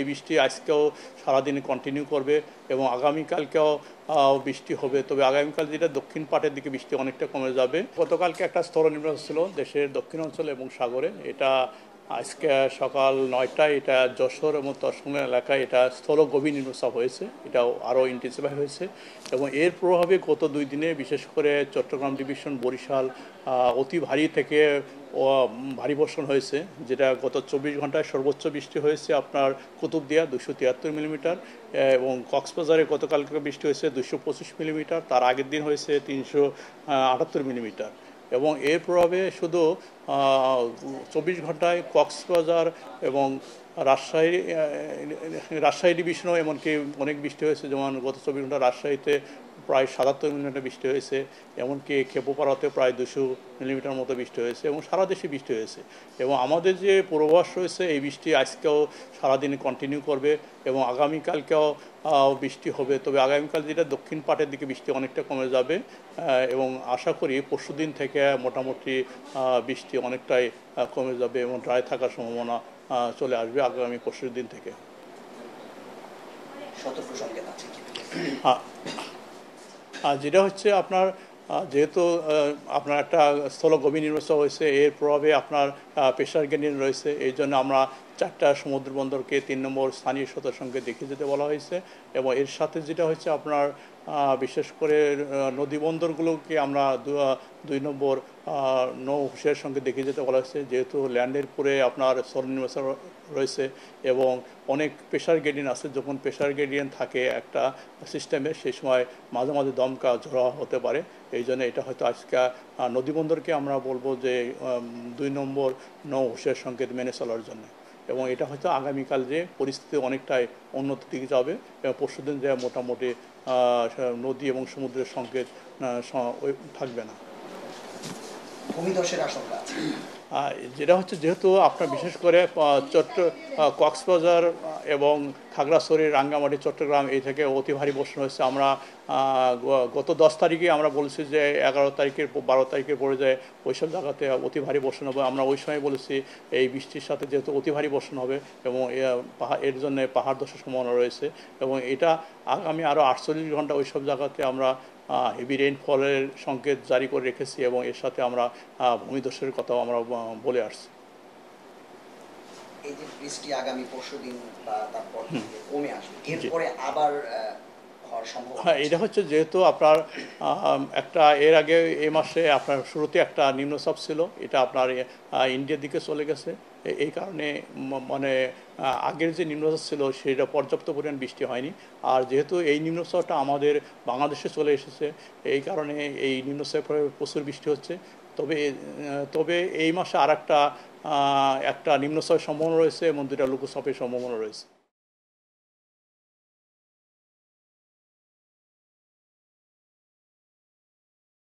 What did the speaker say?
এই বৃষ্টি আজকেও সারাদিন কন্টিনিউ করবে এবং আগামীকালকেও বৃষ্টি হবে তবে আগামীকাল যেটা দক্ষিণ পাটের দিকে বৃষ্টি অনেকটা কমে যাবে গতকালকে একটা স্তর নির্বাচন ছিল দেশের দক্ষিণ অঞ্চল এবং সাগরে এটা আজকে সকাল নয়টায় এটা যশোর এবং তর্ষণের এলাকায় এটা স্থল গভীর নিম্নচাপ হয়েছে এটাও আরও ইন্টেন্সিফাই হয়েছে এবং এর প্রভাবে গত দুই দিনে বিশেষ করে চট্টগ্রাম ডিভিশন বরিশাল অতি ভারী থেকে ভারী বর্ষণ হয়েছে যেটা গত চব্বিশ ঘন্টায় সর্বোচ্চ বৃষ্টি হয়েছে আপনার কুতুবদিয়া দুশো তিয়াত্তর মিলিমিটার এবং কক্সবাজারে গতকালকে বৃষ্টি হয়েছে দুশো পঁচিশ মিলিমিটার তার আগের দিন হয়েছে তিনশো আটাত্তর মিলিমিটার এবং এর প্রভাবে শুধু চব্বিশ ঘন্টায় কক্সবাজার এবং রাজশাহী রাজশাহী ডিভিশনেও এমনকি অনেক বৃষ্টি হয়েছে যেমন গত চব্বিশ ঘন্টা রাজশাহীতে প্রায় সাতাত্তর মিলিমিটার বৃষ্টি হয়েছে এমনকি খেপোপাড়াতে প্রায় দুশো মিলিমিটার মতো বৃষ্টি হয়েছে এবং সারা দেশে বৃষ্টি হয়েছে এবং আমাদের যে পূর্বাভাস রয়েছে এই বৃষ্টি আজকেও সারাদিন কন্টিনিউ করবে এবং আগামীকালকেও বৃষ্টি হবে তবে আগামীকাল যেটা দক্ষিণ পাটের দিকে বৃষ্টি অনেকটা কমে যাবে এবং আশা করি দিন থেকে মোটামুটি বৃষ্টি অনেকটাই কমে যাবে এবং ড্রাই থাকার সম্ভাবনা চলে আসবে আগামী পরশুর দিন থেকে আর যেটা হচ্ছে আপনার যেহেতু আপনার একটা স্থল গভীর নির্বাচন হয়েছে এর প্রভাবে আপনার পেশার জ্ঞান রয়েছে এই জন্য আমরা চারটা সমুদ্র বন্দরকে তিন নম্বর স্থানীয় সত্তার সঙ্গে দেখে যেতে বলা হয়েছে এবং এর সাথে যেটা হচ্ছে আপনার বিশেষ করে নদী বন্দরগুলোকে আমরা দুই নম্বর নৌ হুশের সঙ্গে দেখে যেতে বলা হয়েছে যেহেতু ল্যান্ডের পরে আপনার সরনির্বাচন রয়েছে এবং অনেক প্রেশার গ্রেডিয়েন্ট আছে যখন প্রেশার গ্রেডিয়েন্ট থাকে একটা সিস্টেমে সেই সময় মাঝে মাঝে দমকা ঝরা হতে পারে এই জন্য এটা হয়তো আজকে নদী বন্দরকে আমরা বলবো যে দুই নম্বর নৌ হুশের সঙ্গে মেনে চলার জন্য এবং এটা হয়তো আগামীকাল যে পরিস্থিতি অনেকটাই উন্নত দিকে যাবে এবং পরশুদিন যে মোটামুটি নদী এবং সমুদ্রের সংকেত থাকবে না ভূমিধসের আশঙ্কা আছে যেটা হচ্ছে যেহেতু আপনার বিশেষ করে চট্ট কক্সবাজার এবং খাগড়াছড়ি রাঙ্গামাটি চট্টগ্রাম এই থেকে অতি ভারী বর্ষণ হয়েছে আমরা গত দশ তারিখে আমরা বলেছি যে এগারো তারিখের বারো তারিখের পরে যে ওইসব জায়গাতে অতি ভারী বর্ষণ হবে আমরা ওই সময় বলেছি এই বৃষ্টির সাথে যেহেতু অতি ভারী বর্ষণ হবে এবং এর জন্য পাহাড় দশের সম্ভাবনা রয়েছে এবং এটা আগামী আরও আটচল্লিশ ঘন্টা ওইসব জায়গাতে আমরা হেভি রেইনফলের সংকেত জারি করে রেখেছি এবং এর সাথে আমরা ভূমিধসের কথাও আমরা বলে আসছি এই যে বৃষ্টি আগামী পরশু দিন বা তারপর কমে আসবে এরপরে আবার হ্যাঁ এটা হচ্ছে যেহেতু আপনার একটা এর আগে এ মাসে আপনার শুরুতে একটা নিম্নচাপ ছিল এটা আপনার ইন্ডিয়ার দিকে চলে গেছে এই কারণে মানে আগের যে নিম্নচাপ ছিল সেটা পর্যাপ্ত পরিমাণ বৃষ্টি হয়নি আর যেহেতু এই নিম্নচাপটা আমাদের বাংলাদেশে চলে এসেছে এই কারণে এই নিম্নচাপের প্রচুর বৃষ্টি হচ্ছে তবে তবে এই মাসে আর একটা একটা নিম্নচাপের সম্ভাবনা রয়েছে এবং দুটা লঘুচাপের সম্ভাবনা রয়েছে